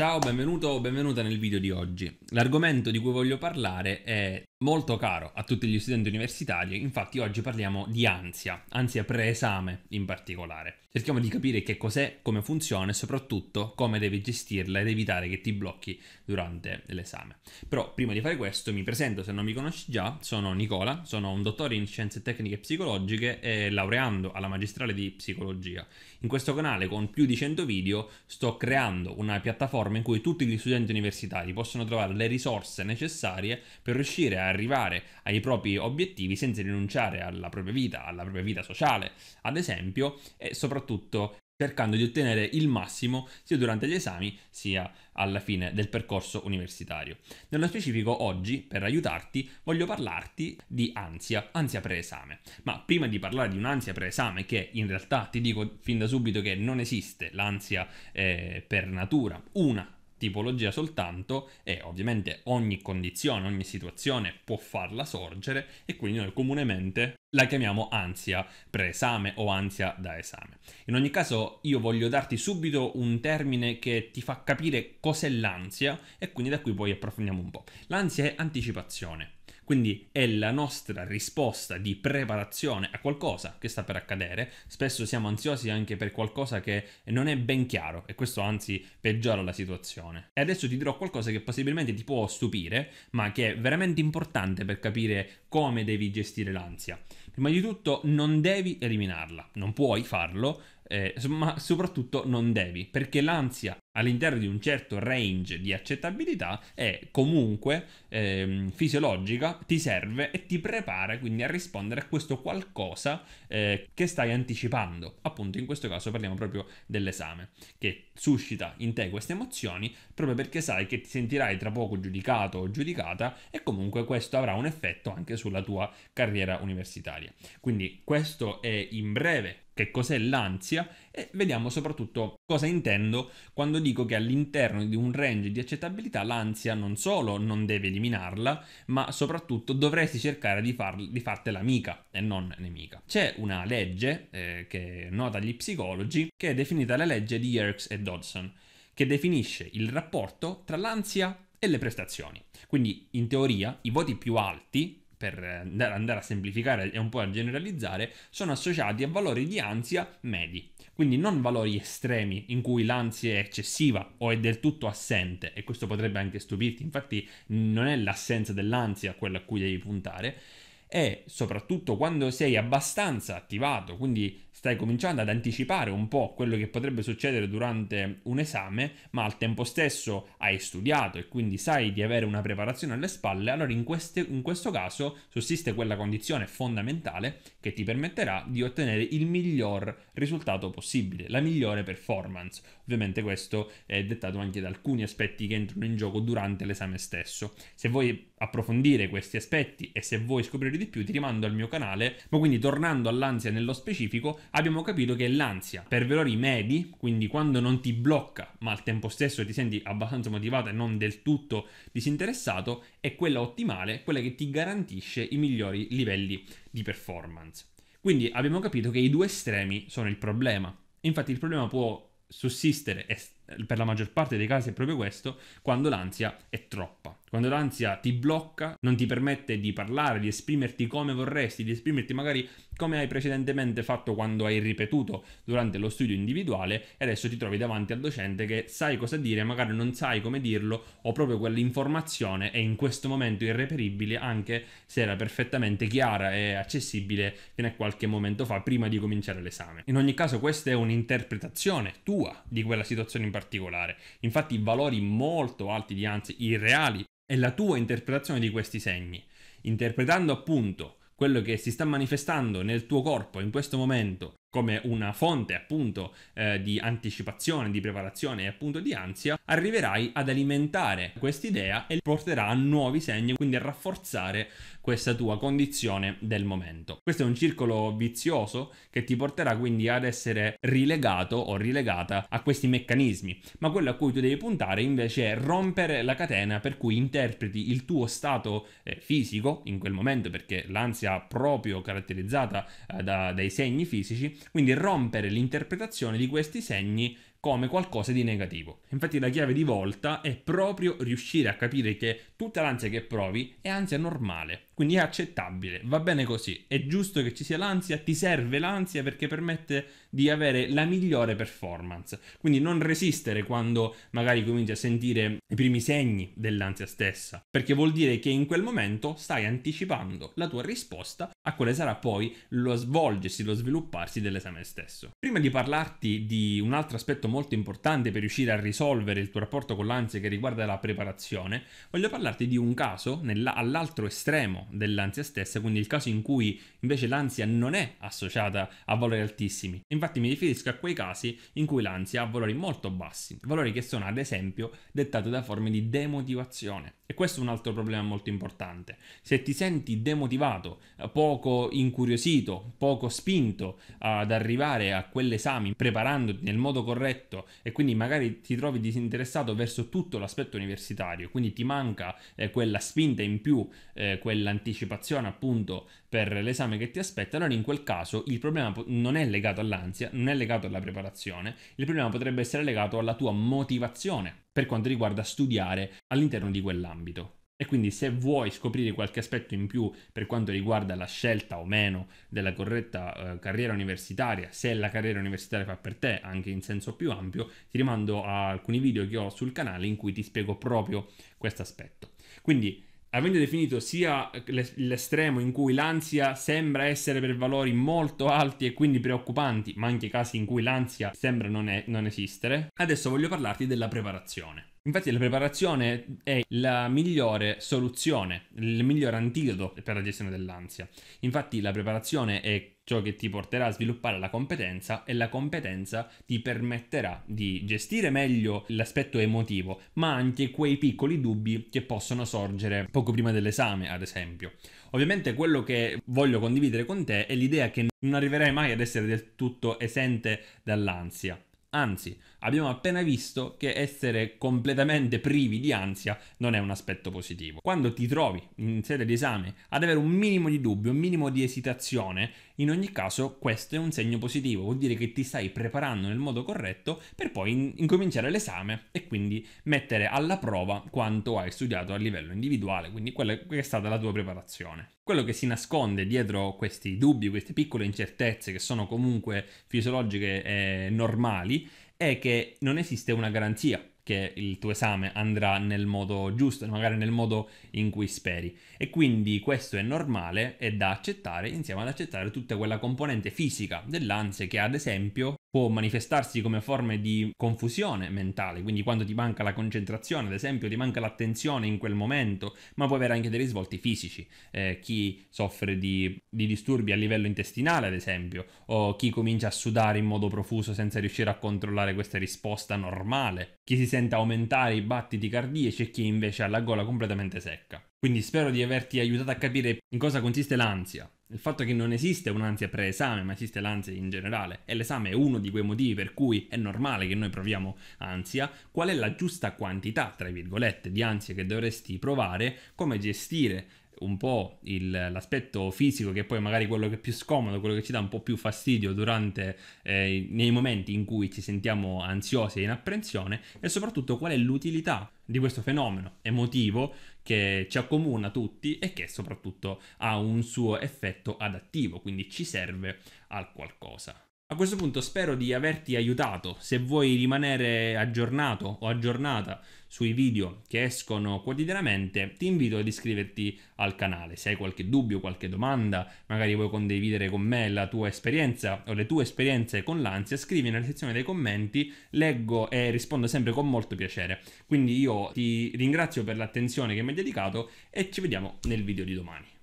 Ciao, benvenuto o benvenuta nel video di oggi. L'argomento di cui voglio parlare è molto caro a tutti gli studenti universitari, infatti oggi parliamo di ansia, ansia preesame in particolare. Cerchiamo di capire che cos'è, come funziona e soprattutto come devi gestirla ed evitare che ti blocchi durante l'esame. Però prima di fare questo mi presento se non mi conosci già, sono Nicola, sono un dottore in scienze tecniche e psicologiche e laureando alla magistrale di psicologia. In questo canale con più di 100 video sto creando una piattaforma in cui tutti gli studenti universitari possono trovare le risorse necessarie per riuscire a arrivare ai propri obiettivi senza rinunciare alla propria vita, alla propria vita sociale, ad esempio, e soprattutto cercando di ottenere il massimo sia durante gli esami sia alla fine del percorso universitario. Nello specifico oggi, per aiutarti, voglio parlarti di ansia, ansia preesame. Ma prima di parlare di un'ansia preesame, che in realtà ti dico fin da subito che non esiste l'ansia eh, per natura, una tipologia soltanto e ovviamente ogni condizione, ogni situazione può farla sorgere e quindi noi comunemente la chiamiamo ansia preesame o ansia da esame. In ogni caso io voglio darti subito un termine che ti fa capire cos'è l'ansia e quindi da qui poi approfondiamo un po'. L'ansia è anticipazione. Quindi è la nostra risposta di preparazione a qualcosa che sta per accadere. Spesso siamo ansiosi anche per qualcosa che non è ben chiaro e questo anzi peggiora la situazione. E adesso ti dirò qualcosa che possibilmente ti può stupire, ma che è veramente importante per capire come devi gestire l'ansia. Prima di tutto non devi eliminarla, non puoi farlo, eh, ma soprattutto non devi, perché l'ansia all'interno di un certo range di accettabilità è comunque ehm, fisiologica, ti serve e ti prepara quindi a rispondere a questo qualcosa eh, che stai anticipando. Appunto, in questo caso parliamo proprio dell'esame, che suscita in te queste emozioni proprio perché sai che ti sentirai tra poco giudicato o giudicata e comunque questo avrà un effetto anche sulla tua carriera universitaria. Quindi questo è in breve che cos'è l'ansia e vediamo soprattutto cosa intendo quando dico che all'interno di un range di accettabilità l'ansia non solo non deve eliminarla, ma soprattutto dovresti cercare di, far, di fartela amica e non nemica. C'è una legge eh, che è nota agli psicologi che è definita la legge di Yerkes e Dodson, che definisce il rapporto tra l'ansia e le prestazioni. Quindi in teoria i voti più alti per andare a semplificare e un po' a generalizzare, sono associati a valori di ansia medi, quindi non valori estremi in cui l'ansia è eccessiva o è del tutto assente, e questo potrebbe anche stupirti, infatti non è l'assenza dell'ansia quella a cui devi puntare, e soprattutto quando sei abbastanza attivato, quindi stai cominciando ad anticipare un po' quello che potrebbe succedere durante un esame, ma al tempo stesso hai studiato e quindi sai di avere una preparazione alle spalle, allora in, queste, in questo caso sussiste quella condizione fondamentale che ti permetterà di ottenere il miglior risultato possibile, la migliore performance. Ovviamente questo è dettato anche da alcuni aspetti che entrano in gioco durante l'esame stesso. Se vuoi approfondire questi aspetti e se vuoi scoprire di più ti rimando al mio canale, ma quindi tornando all'ansia nello specifico, abbiamo capito che l'ansia per valori medi, quindi quando non ti blocca ma al tempo stesso ti senti abbastanza motivato e non del tutto disinteressato, è quella ottimale, quella che ti garantisce i migliori livelli di performance. Quindi abbiamo capito che i due estremi sono il problema. Infatti il problema può sussistere est- per la maggior parte dei casi è proprio questo, quando l'ansia è troppa. Quando l'ansia ti blocca, non ti permette di parlare, di esprimerti come vorresti, di esprimerti magari come hai precedentemente fatto quando hai ripetuto durante lo studio individuale e adesso ti trovi davanti al docente che sai cosa dire, magari non sai come dirlo o proprio quell'informazione è in questo momento irreperibile anche se era perfettamente chiara e accessibile fino a qualche momento fa prima di cominciare l'esame. In ogni caso questa è un'interpretazione tua di quella situazione in particolare particolare. Infatti valori molto alti di ansia, irreali è la tua interpretazione di questi segni. Interpretando appunto quello che si sta manifestando nel tuo corpo in questo momento come una fonte appunto eh, di anticipazione, di preparazione e appunto di ansia, arriverai ad alimentare quest'idea e porterà a nuovi segni, quindi a rafforzare questa tua condizione del momento. Questo è un circolo vizioso che ti porterà quindi ad essere rilegato o rilegata a questi meccanismi, ma quello a cui tu devi puntare invece è rompere la catena per cui interpreti il tuo stato eh, fisico in quel momento, perché l'ansia proprio caratterizzata eh, da, dai segni fisici, quindi rompere l'interpretazione di questi segni come qualcosa di negativo. Infatti la chiave di volta è proprio riuscire a capire che tutta l'ansia che provi è ansia normale, quindi è accettabile, va bene così, è giusto che ci sia l'ansia, ti serve l'ansia perché permette di avere la migliore performance, quindi non resistere quando magari cominci a sentire i primi segni dell'ansia stessa, perché vuol dire che in quel momento stai anticipando la tua risposta a quale sarà poi lo svolgersi, lo svilupparsi dell'esame stesso. Prima di parlarti di un altro aspetto molto importante per riuscire a risolvere il tuo rapporto con l'ansia che riguarda la preparazione, voglio parlarti di un caso all'altro estremo dell'ansia stessa, quindi il caso in cui invece l'ansia non è associata a valori altissimi. Infatti mi riferisco a quei casi in cui l'ansia ha valori molto bassi, valori che sono ad esempio dettati da forme di demotivazione. E questo è un altro problema molto importante. Se ti senti demotivato, poco incuriosito, poco spinto ad arrivare a quell'esame preparandoti nel modo corretto, aspetto e quindi magari ti trovi disinteressato verso tutto l'aspetto universitario, quindi ti manca eh, quella spinta in più, eh, quell'anticipazione appunto per l'esame che ti aspetta, allora in quel caso il problema non è legato all'ansia, non è legato alla preparazione, il problema potrebbe essere legato alla tua motivazione per quanto riguarda studiare all'interno di quell'ambito. E quindi se vuoi scoprire qualche aspetto in più per quanto riguarda la scelta o meno della corretta eh, carriera universitaria, se la carriera universitaria fa per te anche in senso più ampio, ti rimando a alcuni video che ho sul canale in cui ti spiego proprio questo aspetto. Quindi avendo definito sia l'estremo in cui l'ansia sembra essere per valori molto alti e quindi preoccupanti, ma anche casi in cui l'ansia sembra non, è, non esistere, adesso voglio parlarti della preparazione. Infatti la preparazione è la migliore soluzione, il miglior antidoto per la gestione dell'ansia. Infatti la preparazione è ciò che ti porterà a sviluppare la competenza e la competenza ti permetterà di gestire meglio l'aspetto emotivo, ma anche quei piccoli dubbi che possono sorgere poco prima dell'esame, ad esempio. Ovviamente quello che voglio condividere con te è l'idea che non arriverai mai ad essere del tutto esente dall'ansia. Anzi, abbiamo appena visto che essere completamente privi di ansia non è un aspetto positivo. Quando ti trovi in sede di esame ad avere un minimo di dubbio, un minimo di esitazione, in ogni caso questo è un segno positivo, vuol dire che ti stai preparando nel modo corretto per poi incominciare l'esame e quindi mettere alla prova quanto hai studiato a livello individuale, quindi quella che è stata la tua preparazione. Quello che si nasconde dietro questi dubbi, queste piccole incertezze che sono comunque fisiologiche e normali, è che non esiste una garanzia che il tuo esame andrà nel modo giusto, magari nel modo in cui speri. E quindi questo è normale e da accettare insieme ad accettare tutta quella componente fisica dell'ansia che ad esempio può manifestarsi come forme di confusione mentale, quindi quando ti manca la concentrazione, ad esempio, ti manca l'attenzione in quel momento, ma può avere anche dei risvolti fisici. Eh, chi soffre di, di, disturbi a livello intestinale, ad esempio, o chi comincia a sudare in modo profuso senza riuscire a controllare questa risposta normale, chi si sente aumentare i battiti cardiaci e chi invece ha la gola completamente secca. Quindi spero di averti aiutato a capire in cosa consiste l'ansia. Il fatto che non esiste un'ansia pre-esame, ma esiste l'ansia in generale, e l'esame è uno di quei motivi per cui è normale che noi proviamo ansia, qual è la giusta quantità, tra virgolette, di ansia che dovresti provare, come gestire un po' il, l'aspetto fisico, che poi magari quello che è più scomodo, quello che ci dà un po' più fastidio durante eh, nei momenti in cui ci sentiamo ansiosi e in apprensione, e soprattutto qual è l'utilità di questo fenomeno emotivo che ci accomuna tutti e che soprattutto ha un suo effetto adattivo, quindi ci serve a qualcosa. A questo punto spero di averti aiutato, se vuoi rimanere aggiornato o aggiornata sui video che escono quotidianamente, ti invito ad iscriverti al canale. Se hai qualche dubbio, qualche domanda, magari vuoi condividere con me la tua esperienza o le tue esperienze con l'ansia, scrivi nella sezione dei commenti, leggo e rispondo sempre con molto piacere. Quindi io ti ringrazio per l'attenzione che mi hai dedicato e ci vediamo nel video di domani.